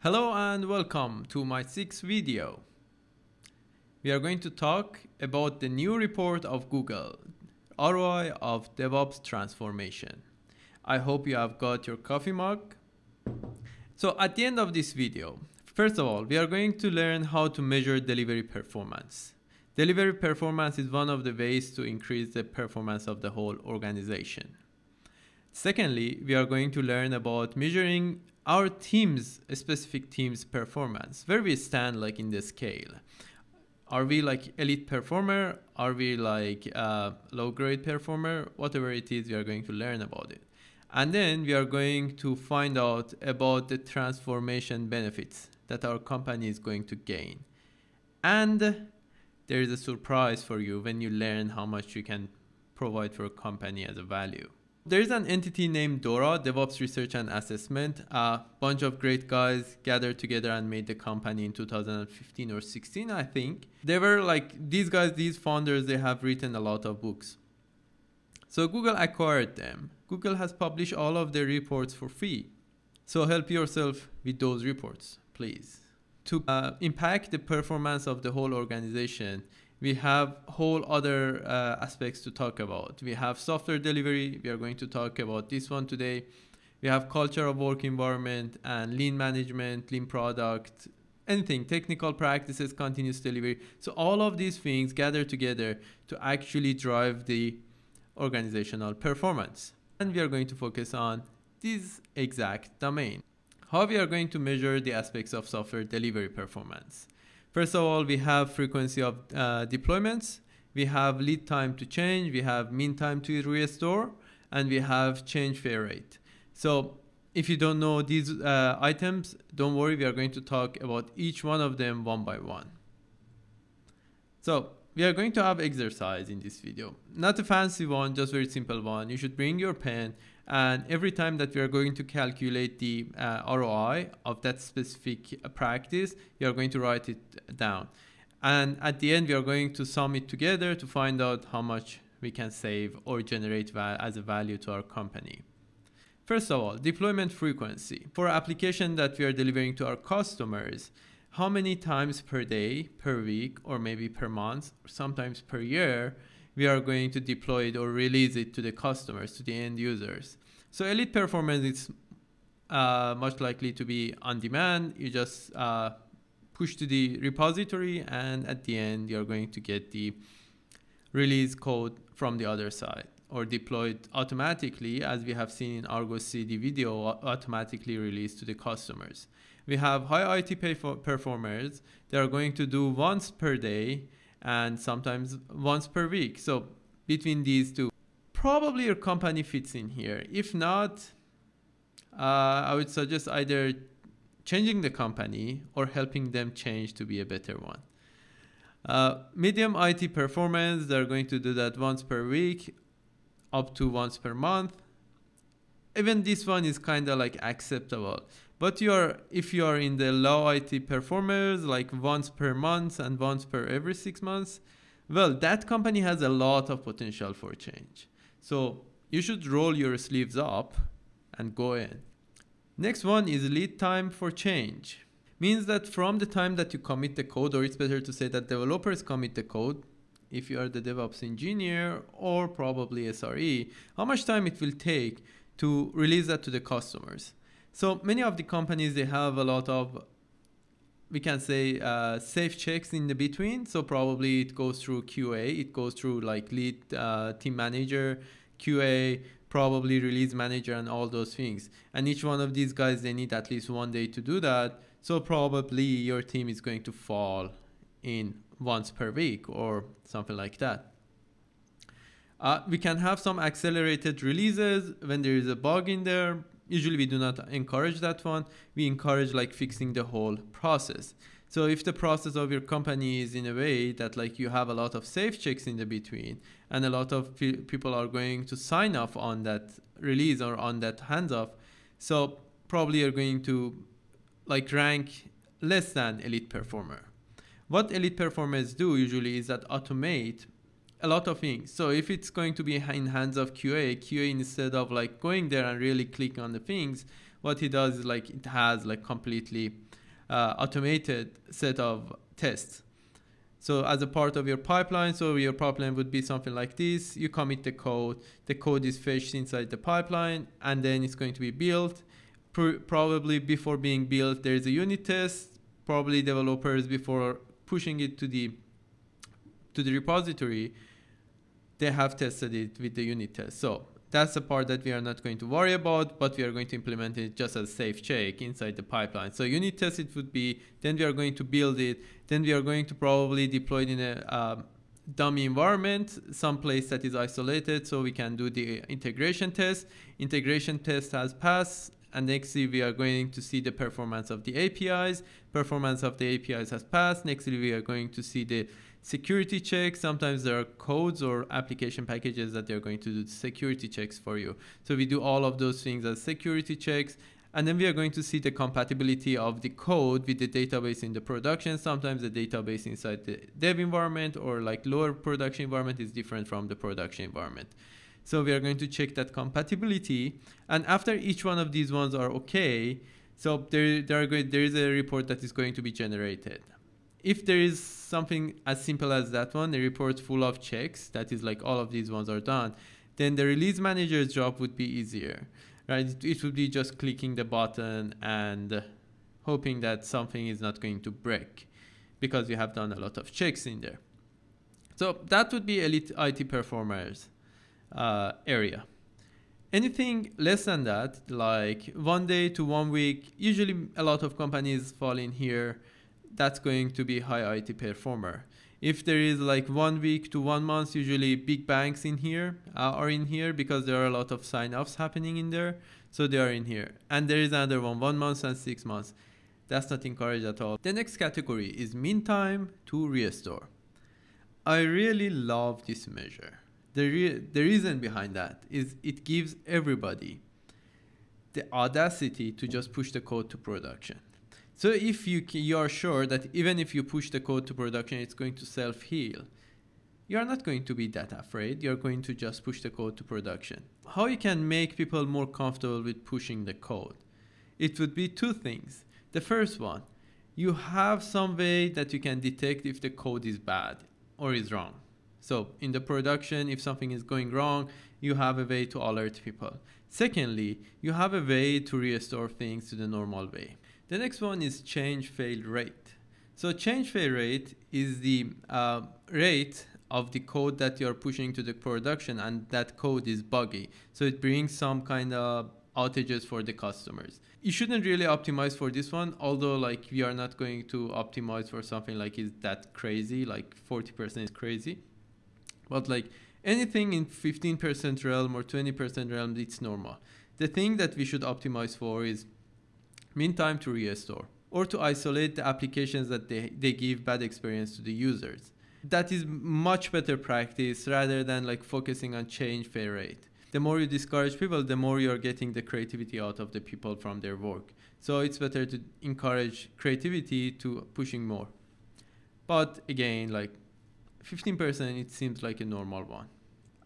Hello and welcome to my sixth video. We are going to talk about the new report of Google, ROI of DevOps transformation. I hope you have got your coffee mug. So at the end of this video, first of all, we are going to learn how to measure delivery performance. Delivery performance is one of the ways to increase the performance of the whole organization. Secondly, we are going to learn about measuring our team's specific team's performance, where we stand like in the scale. Are we like elite performer? Are we like uh, low grade performer? Whatever it is, we are going to learn about it. And then we are going to find out about the transformation benefits that our company is going to gain. And there is a surprise for you when you learn how much you can provide for a company as a value there's an entity named Dora, DevOps Research and Assessment. A bunch of great guys gathered together and made the company in 2015 or 16, I think. They were like, these guys, these founders, they have written a lot of books. So Google acquired them. Google has published all of their reports for free. So help yourself with those reports, please. To uh, impact the performance of the whole organization, we have whole other uh, aspects to talk about. We have software delivery. We are going to talk about this one today. We have culture of work environment and lean management, lean product, anything, technical practices, continuous delivery. So all of these things gather together to actually drive the organizational performance. And we are going to focus on this exact domain. How we are going to measure the aspects of software delivery performance. First of all, we have frequency of uh, deployments, we have lead time to change, we have mean time to restore, and we have change fair rate. So if you don't know these uh, items, don't worry, we are going to talk about each one of them one by one. So we are going to have exercise in this video. Not a fancy one, just very simple one. You should bring your pen and every time that we are going to calculate the uh, ROI of that specific practice, you are going to write it down. And at the end, we are going to sum it together to find out how much we can save or generate as a value to our company. First of all, deployment frequency. For application that we are delivering to our customers, how many times per day, per week, or maybe per month, sometimes per year, we are going to deploy it or release it to the customers, to the end users. So Elite Performance is uh, much likely to be on demand. You just uh, push to the repository and at the end you're going to get the release code from the other side or deployed automatically as we have seen in Argo CD video automatically released to the customers. We have high IT performers. They are going to do once per day and sometimes once per week. So between these two, probably your company fits in here. If not, uh, I would suggest either changing the company or helping them change to be a better one. Uh, medium IT performance, they're going to do that once per week, up to once per month. Even this one is kind of like acceptable. But you are, if you are in the low IT performers, like once per month and once per every six months, well, that company has a lot of potential for change. So you should roll your sleeves up and go in. Next one is lead time for change. Means that from the time that you commit the code, or it's better to say that developers commit the code, if you are the DevOps engineer or probably SRE, how much time it will take to release that to the customers. So many of the companies they have a lot of we can say uh, safe checks in the between. So probably it goes through QA, it goes through like lead uh, team manager, QA, probably release manager, and all those things. And each one of these guys they need at least one day to do that. So probably your team is going to fall in once per week or something like that. Uh, we can have some accelerated releases when there is a bug in there usually we do not encourage that one. We encourage like fixing the whole process. So if the process of your company is in a way that like you have a lot of safe checks in the between and a lot of pe- people are going to sign off on that release or on that hands off, so probably you're going to like rank less than elite performer. What elite performers do usually is that automate a lot of things. So if it's going to be in hands of QA, QA instead of like going there and really clicking on the things, what he does is like it has like completely uh, automated set of tests. So as a part of your pipeline, so your pipeline would be something like this. You commit the code, the code is fetched inside the pipeline, and then it's going to be built. Pr probably before being built, there's a unit test. Probably developers before pushing it to the to the repository, they have tested it with the unit test. So that's the part that we are not going to worry about, but we are going to implement it just as safe check inside the pipeline. So unit test it would be, then we are going to build it, then we are going to probably deploy it in a um, dummy environment, some place that is isolated, so we can do the integration test. Integration test has passed, and nextly we are going to see the performance of the APIs. Performance of the APIs has passed. Nextly we are going to see the security checks. Sometimes there are codes or application packages that they're going to do security checks for you. So we do all of those things as security checks. And then we are going to see the compatibility of the code with the database in the production. Sometimes the database inside the dev environment or like lower production environment is different from the production environment. So we are going to check that compatibility. And after each one of these ones are okay, so there, there, are, there is a report that is going to be generated if there is something as simple as that one, a report full of checks, that is like all of these ones are done, then the release manager's job would be easier, right? It would be just clicking the button and hoping that something is not going to break because you have done a lot of checks in there. So that would be elite IT performers uh, area. Anything less than that, like one day to one week, usually a lot of companies fall in here that's going to be high IT performer. If there is like one week to one month, usually big banks in here uh, are in here because there are a lot of sign-ups happening in there. So they are in here. And there is another one, one month and six months. That's not encouraged at all. The next category is mean time to restore. I really love this measure. The, re the reason behind that is it gives everybody the audacity to just push the code to production. So if you you are sure that even if you push the code to production, it's going to self heal, you are not going to be that afraid. You are going to just push the code to production. How you can make people more comfortable with pushing the code? It would be two things. The first one, you have some way that you can detect if the code is bad or is wrong. So in the production, if something is going wrong, you have a way to alert people. Secondly, you have a way to restore things to the normal way. The next one is change fail rate. So change fail rate is the uh, rate of the code that you're pushing to the production and that code is buggy. So it brings some kind of outages for the customers. You shouldn't really optimize for this one, although like we are not going to optimize for something like is that crazy, like 40% is crazy. But like anything in 15% realm or 20% realm, it's normal. The thing that we should optimize for is mean time to restore, or to isolate the applications that they, they give bad experience to the users. That is much better practice rather than like focusing on change fair rate. The more you discourage people, the more you're getting the creativity out of the people from their work. So it's better to encourage creativity to pushing more. But again, like 15%, it seems like a normal one.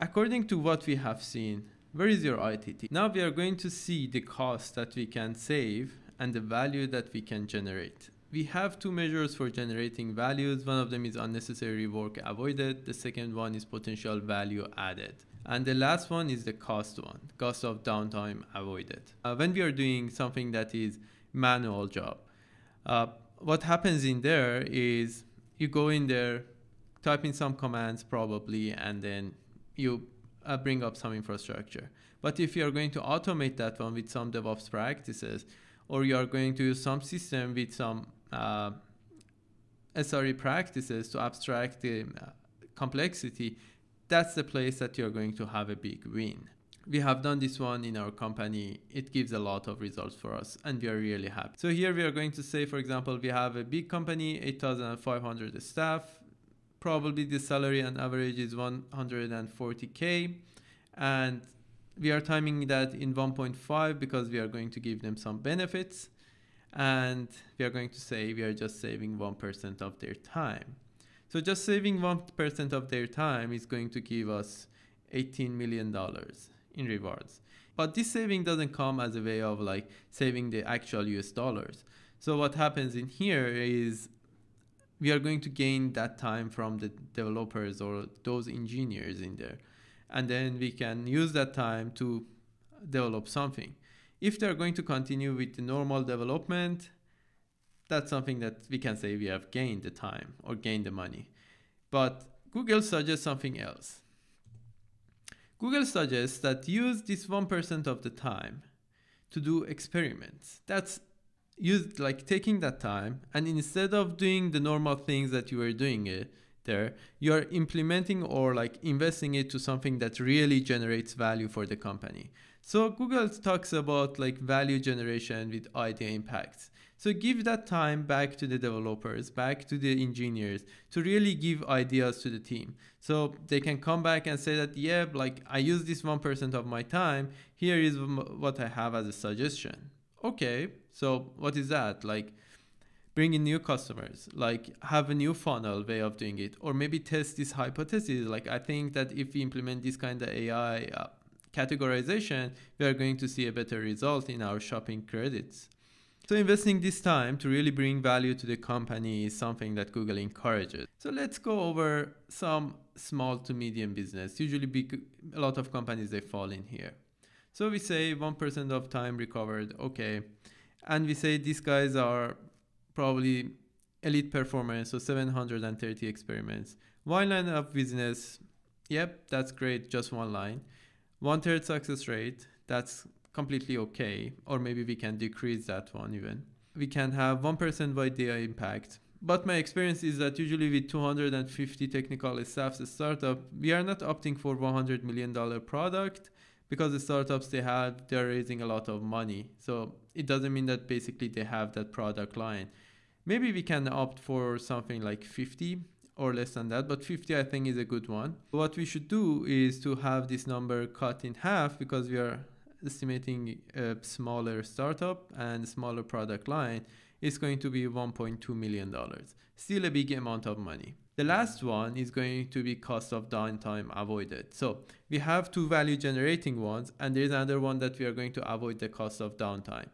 According to what we have seen, where is your ITT? Now we are going to see the cost that we can save and the value that we can generate. We have two measures for generating values. One of them is unnecessary work avoided. The second one is potential value added. And the last one is the cost one, cost of downtime avoided. Uh, when we are doing something that is manual job, uh, what happens in there is you go in there, type in some commands probably, and then you uh, bring up some infrastructure. But if you're going to automate that one with some DevOps practices, or you are going to use some system with some uh, SRE practices to abstract the uh, complexity, that's the place that you're going to have a big win. We have done this one in our company. It gives a lot of results for us and we are really happy. So here we are going to say, for example, we have a big company, 8,500 staff. Probably the salary on average is 140K and we are timing that in 1.5 because we are going to give them some benefits and we are going to say we are just saving 1% of their time. So just saving 1% of their time is going to give us $18 million in rewards. But this saving doesn't come as a way of like saving the actual US dollars. So what happens in here is we are going to gain that time from the developers or those engineers in there and then we can use that time to develop something. If they're going to continue with the normal development, that's something that we can say we have gained the time or gained the money. But Google suggests something else. Google suggests that use this 1% of the time to do experiments. That's used like taking that time and instead of doing the normal things that you were doing it, eh, there, you are implementing or like investing it to something that really generates value for the company. So Google talks about like value generation with idea impacts. So give that time back to the developers, back to the engineers to really give ideas to the team. So they can come back and say that, yeah, like I use this 1% of my time. Here is what I have as a suggestion. Okay, so what is that? Like bring in new customers, like have a new funnel way of doing it, or maybe test this hypothesis. Like I think that if we implement this kind of AI uh, categorization, we are going to see a better result in our shopping credits. So investing this time to really bring value to the company is something that Google encourages. So let's go over some small to medium business. Usually big, a lot of companies, they fall in here. So we say 1% of time recovered, okay. And we say these guys are probably elite performance, so 730 experiments. One line of business, yep, that's great, just one line. One third success rate, that's completely okay, or maybe we can decrease that one even. We can have 1% YDI impact. But my experience is that usually with 250 technical staffs a startup, we are not opting for $100 million product because the startups they have they're raising a lot of money so it doesn't mean that basically they have that product line maybe we can opt for something like 50 or less than that but 50 i think is a good one what we should do is to have this number cut in half because we are estimating a smaller startup and smaller product line is going to be 1.2 million dollars still a big amount of money the last one is going to be cost of downtime avoided. So we have two value generating ones and there is another one that we are going to avoid the cost of downtime.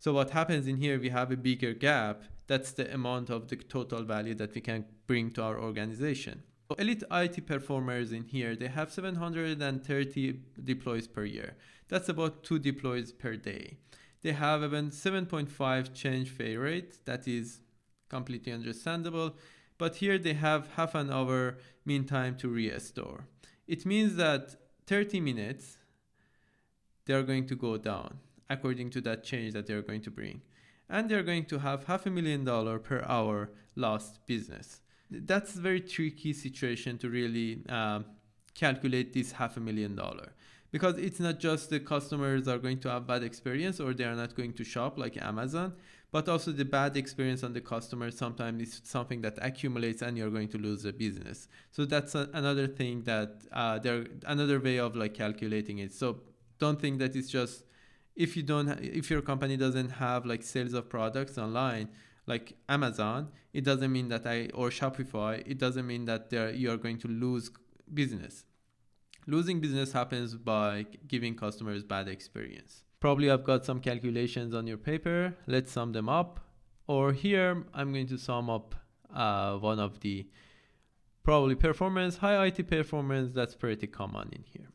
So what happens in here, we have a bigger gap. That's the amount of the total value that we can bring to our organization. So elite IT performers in here, they have 730 deploys per year. That's about two deploys per day. They have even 7.5 change failure rate. That is completely understandable but here they have half an hour mean time to restore. It means that 30 minutes, they are going to go down according to that change that they're going to bring. And they're going to have half a million dollar per hour lost business. That's a very tricky situation to really uh, calculate this half a million dollar because it's not just the customers are going to have bad experience or they are not going to shop like Amazon but also the bad experience on the customer sometimes is something that accumulates and you're going to lose the business so that's a, another thing that uh, there another way of like calculating it so don't think that it's just if you don't if your company doesn't have like sales of products online like amazon it doesn't mean that i or shopify it doesn't mean that there you're going to lose business losing business happens by giving customers bad experience Probably I've got some calculations on your paper. Let's sum them up. Or here, I'm going to sum up uh, one of the probably performance, high IT performance, that's pretty common in here.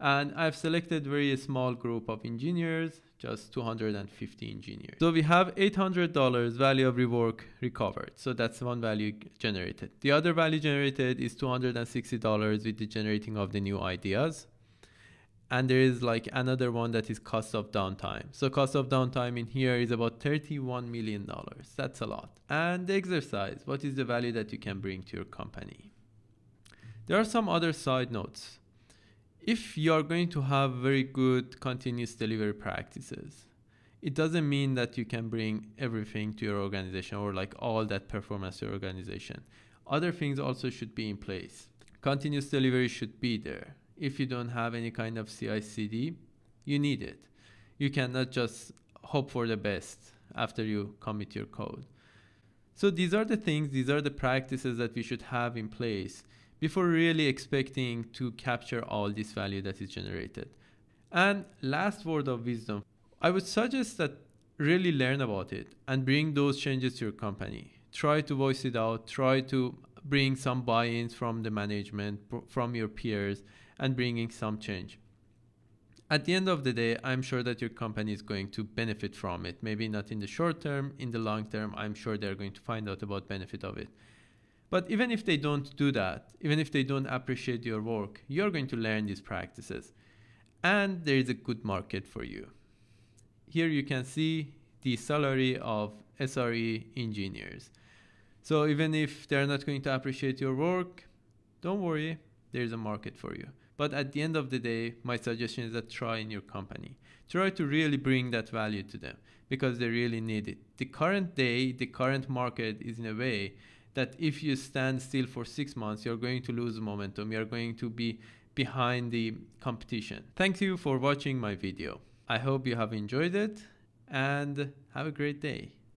And I've selected very small group of engineers, just 250 engineers. So we have $800 value of rework recovered. So that's one value generated. The other value generated is $260 with the generating of the new ideas and there is like another one that is cost of downtime. So cost of downtime in here is about $31 million. That's a lot. And the exercise, what is the value that you can bring to your company? There are some other side notes. If you are going to have very good continuous delivery practices, it doesn't mean that you can bring everything to your organization or like all that performance to your organization. Other things also should be in place. Continuous delivery should be there if you don't have any kind of CI/CD, you need it. You cannot just hope for the best after you commit your code. So these are the things, these are the practices that we should have in place before really expecting to capture all this value that is generated. And last word of wisdom, I would suggest that really learn about it and bring those changes to your company. Try to voice it out, try to bring some buy-ins from the management, from your peers, and bringing some change. At the end of the day, I'm sure that your company is going to benefit from it. Maybe not in the short term, in the long term, I'm sure they're going to find out about benefit of it. But even if they don't do that, even if they don't appreciate your work, you're going to learn these practices. And there is a good market for you. Here you can see the salary of SRE engineers. So even if they're not going to appreciate your work, don't worry, there's a market for you. But at the end of the day, my suggestion is that try in your company. Try to really bring that value to them because they really need it. The current day, the current market is in a way that if you stand still for six months, you're going to lose momentum. You're going to be behind the competition. Thank you for watching my video. I hope you have enjoyed it and have a great day.